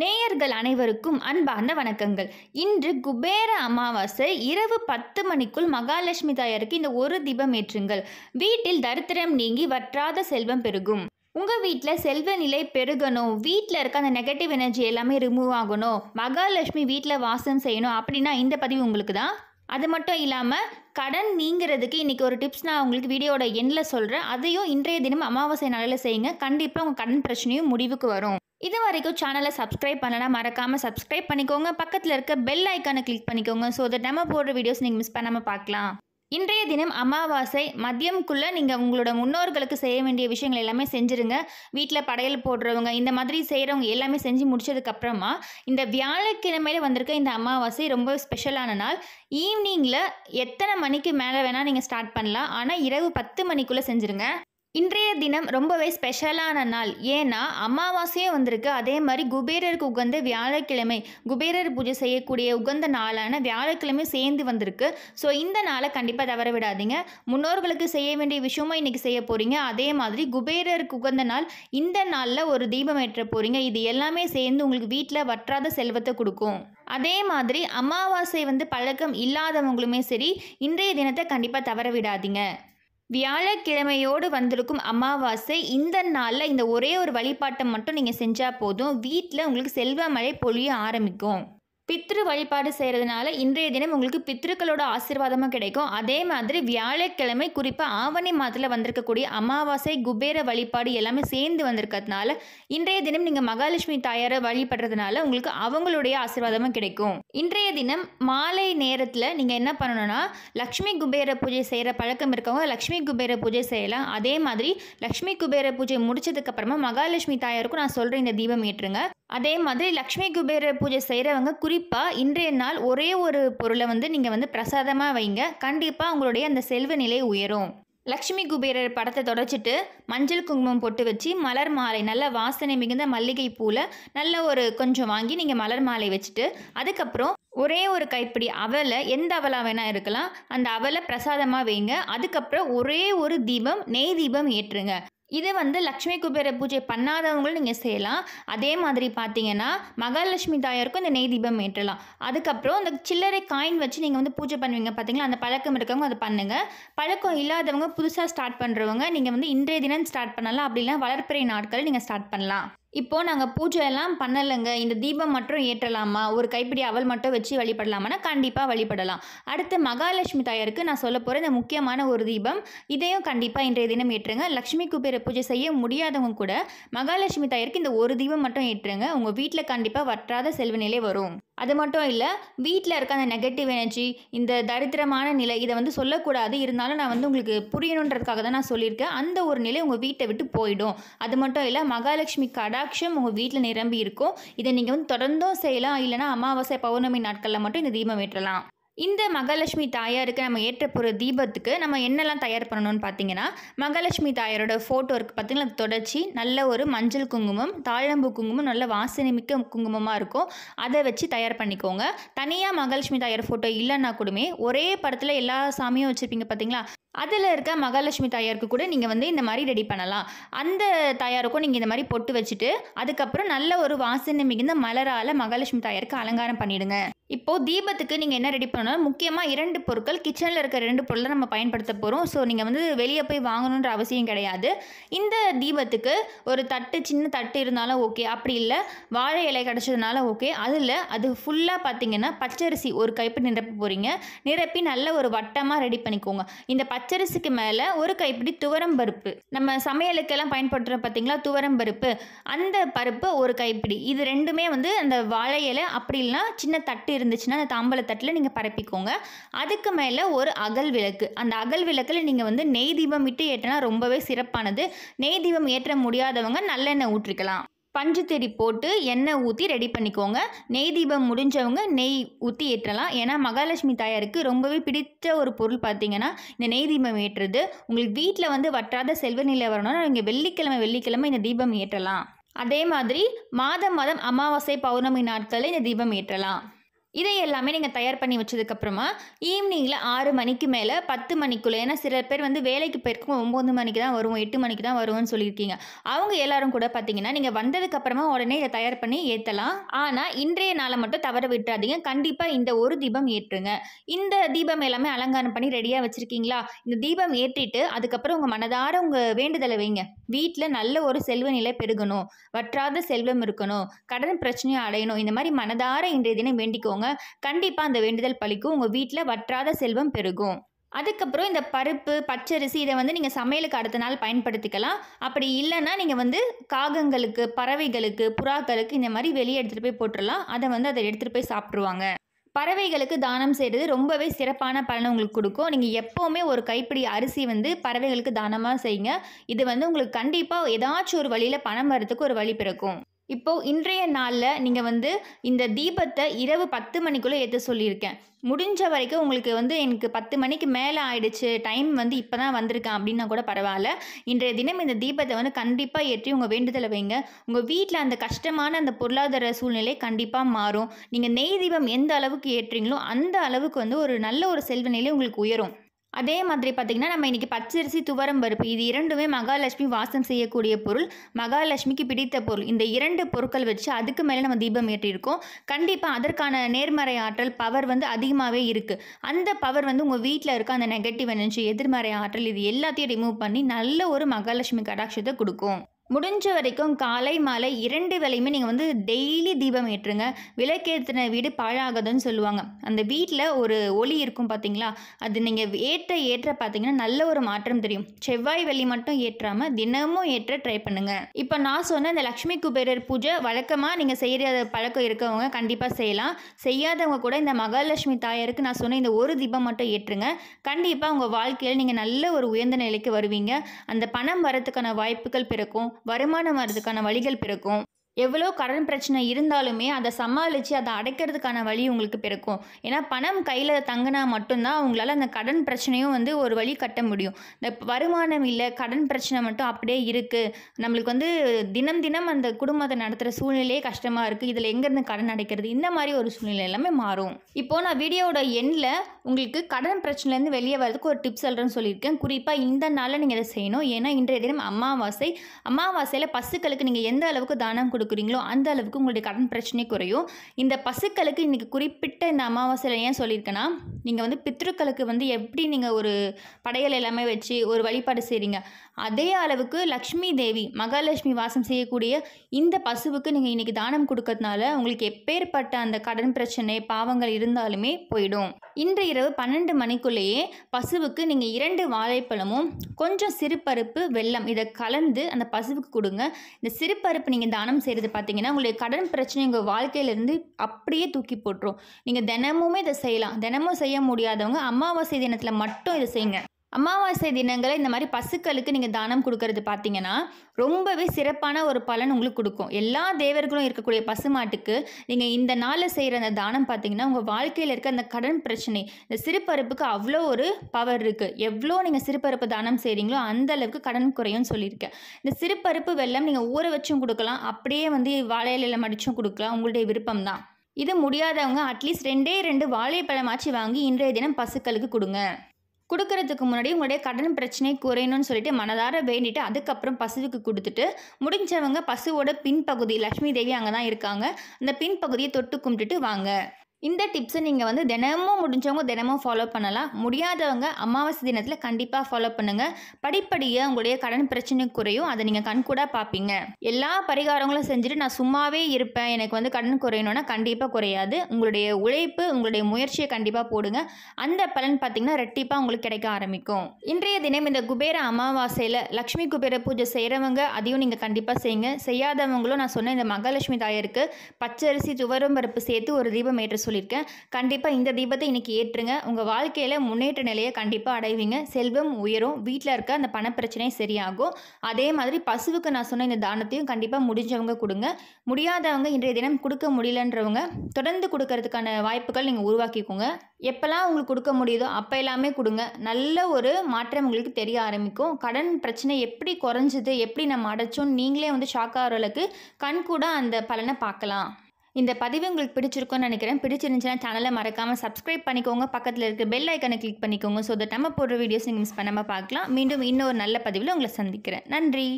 நேயர்கள் அனைவருக்கும் அன்பார்ந்த வணக்கங்கள் இன்று குபேர அமாவாசை இரவு பத்து மணிக்குள் மகாலட்சுமி தாயாருக்கு இந்த ஒரு தீபம் ஏற்றுங்கள் வீட்டில் தரித்திரம் நீங்கி வற்றாத செல்வம் பெருகும் உங்கள் வீட்டில் செல்வ நிலை பெருகணும் வீட்டில் இருக்க அந்த நெகட்டிவ் எனர்ஜி எல்லாமே ரிமூவ் ஆகணும் மகாலட்சுமி வீட்டில் வாசம் செய்யணும் அப்படின்னா இந்த பதிவு உங்களுக்கு தான் அது மட்டும் இல்லாமல் கடன் நீங்கிறதுக்கு இன்றைக்கி ஒரு டிப்ஸ் நான் உங்களுக்கு வீடியோட எண்ணில் சொல்கிறேன் அதையும் இன்றைய தினம் அமாவாசை நாளில் செய்யுங்க கண்டிப்பாக உங்கள் கடன் பிரச்சனையும் முடிவுக்கு வரும் இது வரைக்கும் சேனலை சப்ஸ்கிரைப் பண்ணலாம் மறக்காமல் சப்ஸ்கிரைப் பண்ணிக்கோங்க பக்கத்தில் இருக்க பெல் ஐக்கானை கிளிக் பண்ணிக்கோங்க ஸோ அதை நம்ம போடுற வீடியோஸ் நீங்கள் மிஸ் பண்ணாமல் பார்க்கலாம் இன்றைய தினம் அமாவாசை மதியம்குள்ளே நீங்கள் உங்களோட முன்னோர்களுக்கு செய்ய வேண்டிய விஷயங்கள் எல்லாமே செஞ்சுருங்க வீட்டில் படையல் போடுறவங்க இந்த மாதிரி செய்கிறவங்க எல்லாமே செஞ்சு முடிச்சதுக்கப்புறமா இந்த வியாழக்கிழமையில் வந்திருக்க இந்த அமாவாசை ரொம்ப ஸ்பெஷலான நாள் ஈவினிங்கில் எத்தனை மணிக்கு மேலே வேணால் நீங்கள் ஸ்டார்ட் பண்ணலாம் ஆனால் இரவு பத்து மணிக்குள்ளே செஞ்சுருங்க இன்றைய தினம் ரொம்பவே ஸ்பெஷலான நாள் ஏன்னா அமாவாசையே வந்திருக்கு அதே மாதிரி குபேரருக்கு உகந்த வியாழக்கிழமை குபேரர் பூஜை செய்யக்கூடிய உகந்த நாளான வியாழக்கிழமை சேர்ந்து வந்திருக்கு ஸோ இந்த நாளை கண்டிப்பாக தவற விடாதீங்க முன்னோர்களுக்கு செய்ய வேண்டிய விஷயமும் இன்றைக்கி செய்ய போகிறீங்க அதே மாதிரி குபேரருக்கு உகந்த நாள் இந்த நாளில் ஒரு தீபம் ஏற்ற போகிறீங்க இது எல்லாமே சேர்ந்து உங்களுக்கு வீட்டில் வற்றாத செல்வத்தை கொடுக்கும் அதே மாதிரி அமாவாசை வந்து பழக்கம் இல்லாதவங்களுமே சரி இன்றைய தினத்தை கண்டிப்பாக தவற விடாதீங்க வியாழக்கிழமையோடு வந்திருக்கும் அமாவாசை இந்த நாளில் இந்த ஒரே ஒரு வழிபாட்டை மட்டும் நீங்கள் செஞ்சால் போதும் வீட்டில் உங்களுக்கு செல்வ மழை பொழிய ஆரம்பிக்கும் பித்ரு வழிபாடு செய்கிறதுனால இன்றைய தினம் உங்களுக்கு பித்ருக்களோட ஆசிர்வாதமும் கிடைக்கும் அதே மாதிரி வியாழக்கிழமை குறிப்பாக ஆவணி மாதத்தில் வந்திருக்கக்கூடிய அமாவாசை குபேர வழிபாடு எல்லாமே சேர்ந்து வந்திருக்கிறதுனால இன்றைய தினம் நீங்கள் மகாலட்சுமி தாயாரை வழிபடுறதுனால உங்களுக்கு அவங்களுடைய ஆசீர்வாதமும் கிடைக்கும் இன்றைய தினம் மாலை நேரத்தில் நீங்கள் என்ன பண்ணணும்னா லக்ஷ்மி குபேர பூஜை செய்கிற பழக்கம் இருக்கவங்க லக்ஷ்மி குபேர பூஜை செய்யலாம் அதே மாதிரி லக்ஷ்மி குபேர பூஜை முடிச்சதுக்கப்புறமா அப்புறமா மகாலட்சுமி தாயாருக்கும் நான் சொல்கிற இந்த தீபம் ஏற்றுங்க அதே மாதிரி லக்ஷ்மி குபேர பூஜை செய்கிறவங்க குறி கண்டிப்பாக இன்றைய நாள் ஒரே ஒரு பொருளை வந்து நீங்கள் வந்து பிரசாதமாக வைங்க கண்டிப்பாக உங்களுடைய அந்த செல்வ நிலை உயரும் லக்ஷ்மி குபேரர் படத்தை தொடச்சிட்டு மஞ்சள் குங்குமம் பொட்டு வச்சு மலர் மாலை நல்ல வாசனை மிகுந்த மல்லிகை பூவில் நல்ல ஒரு கொஞ்சம் வாங்கி நீங்கள் மலர் மாலை வச்சுட்டு அதுக்கப்புறம் ஒரே ஒரு கைப்பிடி அவலை எந்த அவலாக வேணால் இருக்கலாம் அந்த அவலை பிரசாதமாக வைங்க அதுக்கப்புறம் ஒரே ஒரு தீபம் நெய் தீபம் ஏற்றுங்க இது வந்து லக்ஷ்மி குபேர பூஜை பண்ணாதவங்களும் நீங்கள் செய்யலாம் அதே மாதிரி பார்த்தீங்கன்னா மகாலட்சுமி தாயாருக்கும் இந்த நெய் தீபம் ஏற்றலாம் அதுக்கப்புறம் அந்த சில்லறை காயின் வச்சு நீங்கள் வந்து பூஜை பண்ணுவீங்க பார்த்தீங்களா அந்த பழக்கம் இருக்கவங்க அதை பண்ணுங்கள் பழக்கம் இல்லாதவங்க புதுசாக ஸ்டார்ட் பண்ணுறவங்க நீங்கள் வந்து இன்றைய தினம் ஸ்டார்ட் பண்ணலாம் அப்படின்னா வளர்ப்பிறை நாட்கள் நீங்கள் ஸ்டார்ட் பண்ணலாம் இப்போது நாங்கள் பூஜை எல்லாம் பண்ணலைங்க இந்த தீபம் மட்டும் ஏற்றலாமா ஒரு கைப்பிடி அவள் மட்டும் வச்சு வழிபடலாமான்னா கண்டிப்பாக வழிபடலாம் அடுத்து மகாலட்சுமி தாயாருக்கு நான் சொல்ல போகிற இந்த முக்கியமான ஒரு தீபம் இதையும் கண்டிப்பாக இன்றைய தினம் ஏற்றுங்க லக்ஷ்மி குபேர பூஜை செய்ய முடியாதவங்க கூட மகாலட்சுமி தாயாருக்கு இந்த ஒரு தீபம் மட்டும் ஏற்றுங்க உங்கள் வீட்டில் கண்டிப்பாக வற்றாத செல்வ நிலை வரும் அது மட்டும் இல்லை வீட்டில் இருக்க அந்த நெகட்டிவ் எனர்ஜி இந்த தரித்திரமான நிலை இதை வந்து சொல்லக்கூடாது இருந்தாலும் நான் வந்து உங்களுக்கு புரியணுன்றதுக்காக தான் நான் சொல்லியிருக்கேன் அந்த ஒரு நிலை உங்கள் வீட்டை விட்டு போயிடும் அது மட்டும் இல்லை மகாலட்சுமி கடை கடாட்சம் உங்கள் வீட்டில் நிரம்பி இருக்கும் இதை நீங்கள் வந்து தொடர்ந்தும் செய்யலாம் இல்லைனா அமாவாசை பௌர்ணமி நாட்களில் மட்டும் இந்த தீபம் ஏற்றலாம் இந்த மகாலட்சுமி தாயாருக்கு நம்ம ஏற்ற போகிற தீபத்துக்கு நம்ம என்னெல்லாம் தயார் பண்ணணும்னு பார்த்தீங்கன்னா மகாலட்சுமி தாயாரோட ஃபோட்டோ இருக்குது பார்த்திங்கன்னா தொடச்சி நல்ல ஒரு மஞ்சள் குங்குமம் தாழம்பு குங்குமம் நல்ல வாசனை மிக்க குங்குமமாக இருக்கும் அதை வச்சு தயார் பண்ணிக்கோங்க தனியாக மகாலட்சுமி தாயார் ஃபோட்டோ இல்லைன்னா கூடமே ஒரே படத்தில் எல்லா சாமியும் வச்சுருப்பீங்க பார்த்தீங்களா அதில் இருக்க மகாலட்சுமி தாயாருக்கு கூட நீங்கள் வந்து இந்த மாதிரி ரெடி பண்ணலாம் அந்த தாயாருக்கும் நீங்கள் இந்த மாதிரி பொட்டு வச்சுட்டு அதுக்கப்புறம் நல்ல ஒரு வாசனை மிகுந்த மலரால் மகாலட்சுமி தாயாருக்கு அலங்காரம் பண்ணிவிடுங்க இப்போது தீபத்துக்கு நீங்கள் என்ன ரெடி பண்ணணும் முக்கியமாக இரண்டு பொருட்கள் கிச்சனில் இருக்க ரெண்டு பொருளை நம்ம பயன்படுத்த போகிறோம் ஸோ நீங்கள் வந்து வெளியே போய் வாங்கணுன்ற அவசியம் கிடையாது இந்த தீபத்துக்கு ஒரு தட்டு சின்ன தட்டு இருந்தாலும் ஓகே அப்படி இல்லை வாழை இலை கிடச்சதுனால ஓகே அதில் அது ஃபுல்லாக பார்த்தீங்கன்னா பச்சரிசி ஒரு கைப்பு நிரப்ப போகிறீங்க நிரப்பி நல்ல ஒரு வட்டமாக ரெடி பண்ணிக்கோங்க இந்த பச்சரிசிக்கு மேலே ஒரு கைப்பிடி துவரம் பருப்பு நம்ம சமையலுக்கெல்லாம் பயன்படுத்துகிற பார்த்தீங்களா துவரம் பருப்பு அந்த பருப்பு ஒரு கைப்பிடி இது ரெண்டுமே வந்து அந்த வாழை இலை அப்படி இல்லைனா சின்ன தட்டு இருந்துச்சுன்னா அந்த தாம்பல தட்டில் நீங்கள் பரப்பிக்கோங்க அதுக்கு மேலே ஒரு அகல் விளக்கு அந்த அகல் விளக்கில் நீங்கள் வந்து நெய் தீபம் விட்டு ஏற்றினா ரொம்பவே சிறப்பானது நெய் தீபம் ஏற்ற முடியாதவங்க நல்லெண்ணெய் ஊற்றிக்கலாம் பஞ்சுத்திரி போட்டு எண்ணெய் ஊற்றி ரெடி பண்ணிக்கோங்க நெய் தீபம் முடிஞ்சவங்க நெய் ஊற்றி ஏற்றலாம் ஏன்னா மகாலட்சுமி தாயாருக்கு ரொம்பவே பிடித்த ஒரு பொருள் பார்த்தீங்கன்னா இந்த நெய் தீபம் ஏற்றுறது உங்களுக்கு வீட்டில் வந்து வற்றாத செல்வ நிலை வரணும்னா நீங்கள் வெள்ளிக்கிழமை வெள்ளிக்கிழமை இந்த தீபம் ஏற்றலாம் அதே மாதிரி மாதம் மாதம் அமாவாசை பௌர்ணமி நாட்களில் இந்த தீபம் ஏற்றலாம் இதை எல்லாமே நீங்கள் தயார் பண்ணி வச்சதுக்கப்புறமா ஈவினிங்கில் ஆறு மணிக்கு மேலே பத்து மணிக்குள்ளே ஏன்னா சில பேர் வந்து வேலைக்கு போயிருக்கும் ஒம்பது மணிக்கு தான் வருவோம் எட்டு மணிக்கு தான் வருவோம்னு சொல்லியிருக்கீங்க அவங்க எல்லாரும் கூட பார்த்தீங்கன்னா நீங்கள் வந்ததுக்கப்புறமா உடனே இதை தயார் பண்ணி ஏற்றலாம் ஆனால் இன்றைய நாளை மட்டும் தவற விட்டுறாதீங்க கண்டிப்பாக இந்த ஒரு தீபம் ஏற்றுங்க இந்த தீபம் எல்லாமே அலங்காரம் பண்ணி ரெடியாக வச்சுருக்கீங்களா இந்த தீபம் ஏற்றிட்டு அதுக்கப்புறம் உங்கள் மனதார உங்கள் வேண்டுதலை வைங்க வீட்டில் நல்ல ஒரு செல்வ நிலை பெருகணும் வற்றாத செல்வம் இருக்கணும் கடன் பிரச்சனையை அடையணும் இந்த மாதிரி மனதார இன்றைய தினம் வேண்டிக்கோங்க வச்சுக்கோங்க கண்டிப்பாக அந்த வேண்டுதல் பழிக்கும் உங்கள் வீட்டில் வற்றாத செல்வம் பெருகும் அதுக்கப்புறம் இந்த பருப்பு பச்சரிசி இதை வந்து நீங்கள் சமையலுக்கு அடுத்த நாள் பயன்படுத்திக்கலாம் அப்படி இல்லைன்னா நீங்கள் வந்து காகங்களுக்கு பறவைகளுக்கு புறாக்களுக்கு இந்த மாதிரி வெளியே எடுத்துகிட்டு போய் போட்டுடலாம் அதை வந்து அதை எடுத்துகிட்டு போய் சாப்பிட்ருவாங்க பறவைகளுக்கு தானம் செய்கிறது ரொம்பவே சிறப்பான பலனை உங்களுக்கு கொடுக்கும் நீங்கள் எப்போவுமே ஒரு கைப்பிடி அரிசி வந்து பறவைகளுக்கு தானமாக செய்யுங்க இது வந்து உங்களுக்கு கண்டிப்பாக ஏதாச்சும் ஒரு வழியில் பணம் வரத்துக்கு ஒரு வழி பிறக்கும் இப்போது இன்றைய நாளில் நீங்கள் வந்து இந்த தீபத்தை இரவு பத்து மணிக்குள்ளே ஏற்ற சொல்லியிருக்கேன் முடிஞ்ச வரைக்கும் உங்களுக்கு வந்து எனக்கு பத்து மணிக்கு மேலே ஆயிடுச்சு டைம் வந்து இப்போ தான் வந்திருக்கேன் அப்படின்னா கூட பரவாயில்ல இன்றைய தினம் இந்த தீபத்தை வந்து கண்டிப்பாக ஏற்றி உங்கள் வேண்டுதலை வைங்க உங்கள் வீட்டில் அந்த கஷ்டமான அந்த பொருளாதார சூழ்நிலை கண்டிப்பாக மாறும் நீங்கள் நெய் தீபம் எந்த அளவுக்கு ஏற்றுறீங்களோ அந்த அளவுக்கு வந்து ஒரு நல்ல ஒரு செல்வநிலை உங்களுக்கு உயரும் அதே மாதிரி பார்த்திங்கன்னா நம்ம இன்றைக்கி பச்சரிசி துவரம் பருப்பு இது இரண்டுமே மகாலட்சுமி வாசம் செய்யக்கூடிய பொருள் மகாலட்சுமிக்கு பிடித்த பொருள் இந்த இரண்டு பொருட்கள் வச்சு அதுக்கு மேலே நம்ம தீபம் ஏற்றிருக்கோம் கண்டிப்பாக அதற்கான நேர்மறை ஆற்றல் பவர் வந்து அதிகமாகவே இருக்குது அந்த பவர் வந்து உங்கள் வீட்டில் இருக்க அந்த நெகட்டிவ் எனர்ஜி எதிர்மறை ஆற்றல் இது எல்லாத்தையும் ரிமூவ் பண்ணி நல்ல ஒரு மகாலட்சுமி கடாட்சத்தை கொடுக்கும் முடிஞ்ச வரைக்கும் காலை மாலை இரண்டு வேலையுமே நீங்கள் வந்து டெய்லி தீபம் ஏற்றுங்க விளக்கேற்றின வீடு பாழாகாதுன்னு சொல்லுவாங்க அந்த வீட்டில் ஒரு ஒளி இருக்கும் பார்த்தீங்களா அது நீங்கள் ஏற்ற ஏற்ற பார்த்தீங்கன்னா நல்ல ஒரு மாற்றம் தெரியும் செவ்வாய் வெள்ளி மட்டும் ஏற்றாமல் தினமும் ஏற்ற ட்ரை பண்ணுங்கள் இப்போ நான் சொன்ன இந்த லக்ஷ்மி குபேரர் பூஜை வழக்கமாக நீங்கள் செய்கிற பழக்கம் இருக்கவங்க கண்டிப்பாக செய்யலாம் செய்யாதவங்க கூட இந்த மகாலட்சுமி தாயாருக்கு நான் சொன்ன இந்த ஒரு தீபம் மட்டும் ஏற்றுங்க கண்டிப்பாக உங்கள் வாழ்க்கையில் நீங்கள் நல்ல ஒரு உயர்ந்த நிலைக்கு வருவீங்க அந்த பணம் வரத்துக்கான வாய்ப்புகள் பிறக்கும் வருமானம் வர்றதுக்கான வழிகள் பிறக்கும் எவ்வளோ கடன் பிரச்சனை இருந்தாலுமே அதை சமாளித்து அதை அடைக்கிறதுக்கான வழி உங்களுக்கு பிறக்கும் ஏன்னா பணம் கையில் தங்கினா மட்டும்தான் அவங்களால அந்த கடன் பிரச்சனையும் வந்து ஒரு வழி கட்ட முடியும் இந்த வருமானம் இல்லை கடன் பிரச்சனை மட்டும் அப்படியே இருக்குது நம்மளுக்கு வந்து தினம் தினம் அந்த குடும்பத்தை நடத்துகிற சூழ்நிலையே கஷ்டமாக இருக்குது இதில் எங்கேருந்து கடன் அடைக்கிறது இந்த மாதிரி ஒரு சூழ்நிலை எல்லாமே மாறும் இப்போது நான் வீடியோட எண்ணில் உங்களுக்கு கடன் பிரச்சனைலேருந்து வெளியே வரதுக்கு ஒரு டிப்ஸ் சொல்கிறேன்னு சொல்லியிருக்கேன் குறிப்பாக இந்த நாளில் நீங்கள் இதை செய்யணும் ஏன்னா இன்றைய தினம் அமாவாசை அமாவாசையில் பசுக்களுக்கு நீங்கள் எந்த அளவுக்கு தானம் கொடுக்க கொடுக்குறீங்களோ அந்த அளவுக்கு உங்களுடைய கடன் பிரச்சனை குறையும் இந்த பசுக்களுக்கு இன்றைக்கி குறிப்பிட்ட இந்த அமாவாசையில் ஏன் சொல்லியிருக்கேன்னா நீங்கள் வந்து பித்ருக்களுக்கு வந்து எப்படி நீங்கள் ஒரு படையல் எல்லாமே வச்சு ஒரு வழிபாடு செய்கிறீங்க அதே அளவுக்கு லக்ஷ்மி தேவி மகாலட்சுமி வாசம் செய்யக்கூடிய இந்த பசுவுக்கு நீங்கள் இன்றைக்கி தானம் கொடுக்கறதுனால உங்களுக்கு எப்பேற்பட்ட அந்த கடன் பிரச்சனை பாவங்கள் இருந்தாலுமே போயிடும் இன்று இரவு பன்னெண்டு மணிக்குள்ளேயே பசுவுக்கு நீங்கள் இரண்டு வாழைப்பழமும் கொஞ்சம் சிறுபருப்பு வெள்ளம் இதை கலந்து அந்த பசுவுக்கு கொடுங்க இந்த சிறுபருப்பு நீங்கள் தானம் செய்ய செய்கிறது பார்த்தீங்கன்னா உங்களுடைய கடன் பிரச்சனை உங்கள் வாழ்க்கையிலேருந்து அப்படியே தூக்கி போட்டுரும் நீங்கள் தினமுமே இதை செய்யலாம் தினமும் செய்ய முடியாதவங்க அமாவாசை தினத்தில் மட்டும் இதை செய்யுங்க அமாவாசை தினங்களை இந்த மாதிரி பசுக்களுக்கு நீங்கள் தானம் கொடுக்கறது பார்த்தீங்கன்னா ரொம்பவே சிறப்பான ஒரு பலன் உங்களுக்கு கொடுக்கும் எல்லா தேவர்களும் இருக்கக்கூடிய பசுமாட்டுக்கு நீங்கள் இந்த நாளில் செய்கிற அந்த தானம் பார்த்தீங்கன்னா உங்கள் வாழ்க்கையில் இருக்க அந்த கடன் பிரச்சனை இந்த சிறுபருப்புக்கு அவ்வளோ ஒரு பவர் இருக்குது எவ்வளோ நீங்கள் சிறுபருப்பு தானம் செய்கிறீங்களோ அந்த அளவுக்கு கடன் குறையும்னு சொல்லியிருக்கேன் இந்த சிறுபருப்பு வெள்ளம் நீங்கள் ஊற வச்சும் கொடுக்கலாம் அப்படியே வந்து வாழையில மடிச்சும் கொடுக்கலாம் உங்களுடைய விருப்பம் தான் இது முடியாதவங்க அட்லீஸ்ட் ரெண்டே ரெண்டு வாழைப்பழமாச்சு வாங்கி இன்றைய தினம் பசுக்களுக்கு கொடுங்க கொடுக்கறதுக்கு முன்னாடி உங்களுடைய கடன் பிரச்சனை குறையணும்னு சொல்லிட்டு மனதார வேண்டிட்டு அதுக்கப்புறம் பசுவுக்கு கொடுத்துட்டு முடிஞ்சவங்க பசுவோட பின்பகுதி லக்ஷ்மி தேவி அங்கே தான் இருக்காங்க அந்த பின்பகுதியை தொட்டு கும்பிட்டுட்டு வாங்க இந்த டிப்ஸை நீங்கள் வந்து தினமும் முடிஞ்சவங்க தினமும் ஃபாலோ பண்ணலாம் முடியாதவங்க அமாவாசை தினத்தில் கண்டிப்பாக ஃபாலோ பண்ணுங்கள் படிப்படியாக உங்களுடைய கடன் பிரச்சனை குறையும் அதை நீங்கள் கண்கூட பார்ப்பீங்க எல்லா பரிகாரங்களும் செஞ்சுட்டு நான் சும்மாவே இருப்பேன் எனக்கு வந்து கடன் குறையணும்னா கண்டிப்பாக குறையாது உங்களுடைய உழைப்பு உங்களுடைய முயற்சியை கண்டிப்பாக போடுங்க அந்த பலன் பார்த்தீங்கன்னா ரெட்டிப்பாக உங்களுக்கு கிடைக்க ஆரம்பிக்கும் இன்றைய தினம் இந்த குபேர அமாவாசையில் லக்ஷ்மி குபேர பூஜை செய்கிறவங்க அதையும் நீங்கள் கண்டிப்பாக செய்யுங்க செய்யாதவங்களும் நான் சொன்ன இந்த மகாலட்சுமி தாயருக்கு பச்சரிசி துவரம் பருப்பு சேர்த்து ஒரு தீபம் ஏற்ற சொல்லியிருக்கேன் கண்டிப்பாக இந்த தீபத்தை இன்றைக்கி ஏற்றுங்க உங்கள் வாழ்க்கையில் முன்னேற்ற நிலையை கண்டிப்பாக அடைவீங்க செல்வம் உயரும் வீட்டில் இருக்க அந்த பணப்பிரச்சனையும் சரியாகும் அதே மாதிரி பசுவுக்கு நான் சொன்ன இந்த தானத்தையும் கண்டிப்பாக முடிஞ்சவங்க கொடுங்க முடியாதவங்க இன்றைய தினம் கொடுக்க முடியலன்றவங்க தொடர்ந்து கொடுக்கறதுக்கான வாய்ப்புகள் நீங்கள் உருவாக்கிக்கோங்க எப்போல்லாம் உங்களுக்கு கொடுக்க முடியுதோ அப்போ எல்லாமே கொடுங்க நல்ல ஒரு மாற்றம் உங்களுக்கு தெரிய ஆரம்பிக்கும் கடன் பிரச்சனை எப்படி குறைஞ்சது எப்படி நம்ம அடைச்சோம் நீங்களே வந்து ஷாக் ஆகிற அளவுக்கு கண்கூட அந்த பலனை பார்க்கலாம் இந்த பதிவு உங்களுக்கு பிடிச்சிருக்கும்னு நினைக்கிறேன் பிடிச்சிருந்துச்சுன்னா சேனலை மறக்காமல் சப்ஸ்கிரைப் பண்ணிக்கோங்க பக்கத்தில் இருக்க பெல் ஐக்கனை கிளிக் பண்ணிக்கோங்க ஸோ இந்த நம்ம போடுற வீடியோஸ் நீங்கள் மிஸ் பண்ணாமல் பார்க்கலாம் மீண்டும் இன்னொரு நல்ல பதிவில் உங்களை சந்திக்கிறேன் நன்றி